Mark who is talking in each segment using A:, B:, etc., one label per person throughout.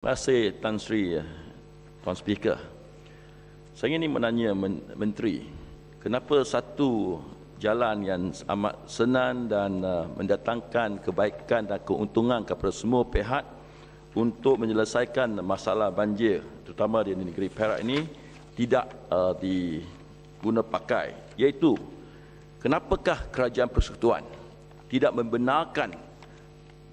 A: Terima kasih Tan Sri, eh, Tuan Speaker. Saya ingin menanya men- Menteri, kenapa satu jalan yang amat senang dan uh, mendatangkan kebaikan dan keuntungan kepada semua pihak untuk menyelesaikan masalah banjir terutama di negeri Perak ini tidak uh, diguna pakai iaitu kenapakah kerajaan persekutuan tidak membenarkan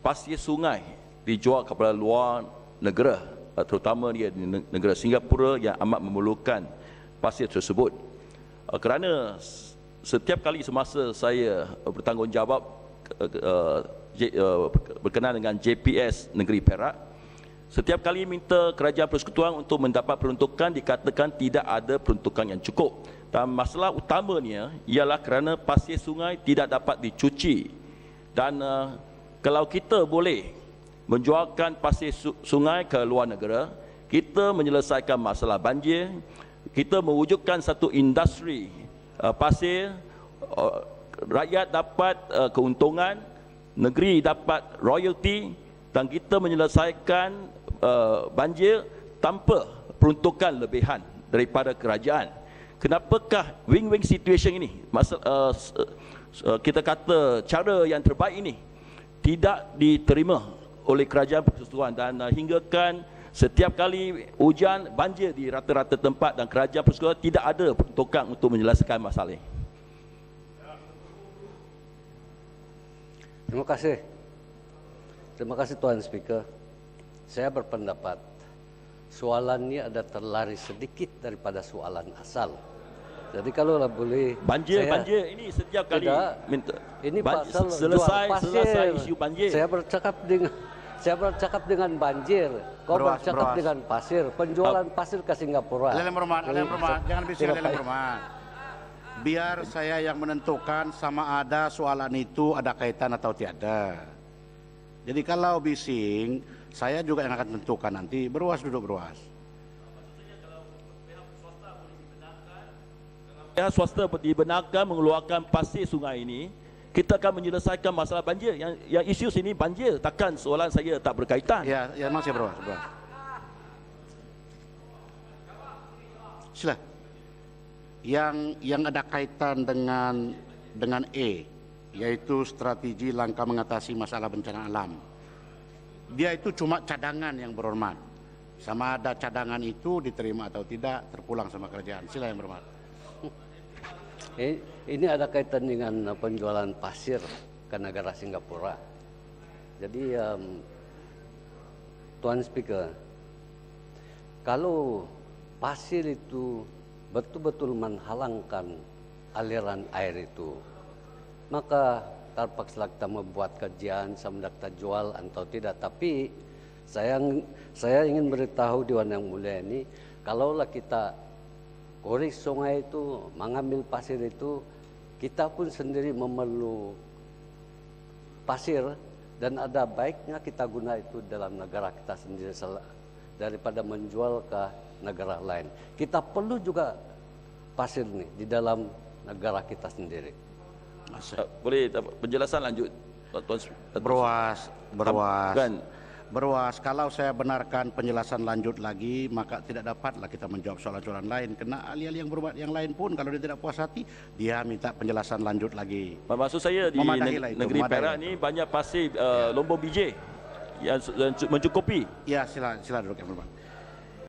A: pasir sungai dijual kepada luar negara eh, terutama dia negara Singapura yang amat memerlukan pasir tersebut eh, kerana setiap kali semasa saya eh, bertanggungjawab berkenaan dengan JPS negeri Perak setiap kali minta kerajaan persekutuan untuk mendapat peruntukan dikatakan tidak ada peruntukan yang cukup dan masalah utamanya ialah kerana pasir sungai tidak dapat dicuci dan kalau kita boleh menjualkan pasir sungai ke luar negara, kita menyelesaikan masalah banjir, kita mewujudkan satu industri uh, pasir, uh, rakyat dapat uh, keuntungan, negeri dapat royalty dan kita menyelesaikan uh, banjir tanpa peruntukan lebihan daripada kerajaan. Kenapakah wing-wing situation ini? Masalah uh, uh, kita kata cara yang terbaik ini tidak diterima oleh kerajaan persekutuan dan uh, hinggakan setiap kali hujan banjir di rata-rata tempat dan kerajaan persekutuan tidak ada tokang untuk menyelesaikan masalah ini.
B: Terima kasih. Terima kasih Tuan Speaker. Saya berpendapat soalan ini ada terlari sedikit daripada soalan asal. Jadi kalau lah boleh banjir saya, banjir
A: ini setiap kali tidak, minta ini banjir, pasal selesai selesai isu banjir. Saya
B: bercakap dengan Saya bercakap dengan banjir, kau beruas, bercakap beruas. dengan pasir. Penjualan pasir ke Singapura. Leleng perumahan, leleng perumahan, jangan bicara leleng perumahan.
C: Biar saya yang menentukan sama ada soalan itu ada kaitan atau tiada. Jadi kalau bising, saya juga yang akan tentukan nanti
A: beruas duduk beruas. Ya, swasta dibenarkan mengeluarkan pasir sungai ini kita akan menyelesaikan masalah banjir yang yang isu sini banjir takkan soalan saya tak berkaitan ya ya masih berapa berapa sila
C: yang yang ada kaitan dengan dengan E yaitu strategi langkah mengatasi masalah bencana alam dia itu cuma cadangan yang berhormat sama ada cadangan itu diterima atau tidak terpulang sama kerajaan sila yang berhormat
B: ini ada kaitan dengan uh, penjualan pasir ke negara Singapura. Jadi um, Tuan Speaker, kalau pasir itu betul-betul menghalangkan aliran air itu, maka terpaksa kita membuat kajian sama kita jual atau tidak. Tapi saya saya ingin beritahu Dewan yang mulia ini, kalaulah kita korek sungai itu, mengambil pasir itu, kita pun sendiri memerlu pasir dan ada baiknya kita guna itu dalam negara kita sendiri daripada menjual ke negara lain. Kita perlu juga pasir nih di dalam negara kita sendiri. Boleh penjelasan lanjut? Beruas, beruas. Kan,
C: Berwas, kalau saya benarkan penjelasan lanjut lagi, maka tidak dapatlah kita menjawab soalan-soalan lain. Kena alih-alih yang berbuat yang lain pun, kalau dia tidak puas hati, dia minta penjelasan lanjut lagi. Maksud saya di neg lah itu, negeri Perak
A: ini lah banyak pasti uh, eh, ya. lombok biji yang mencukupi. Ya, sila, sila duduk, Pak. Ya,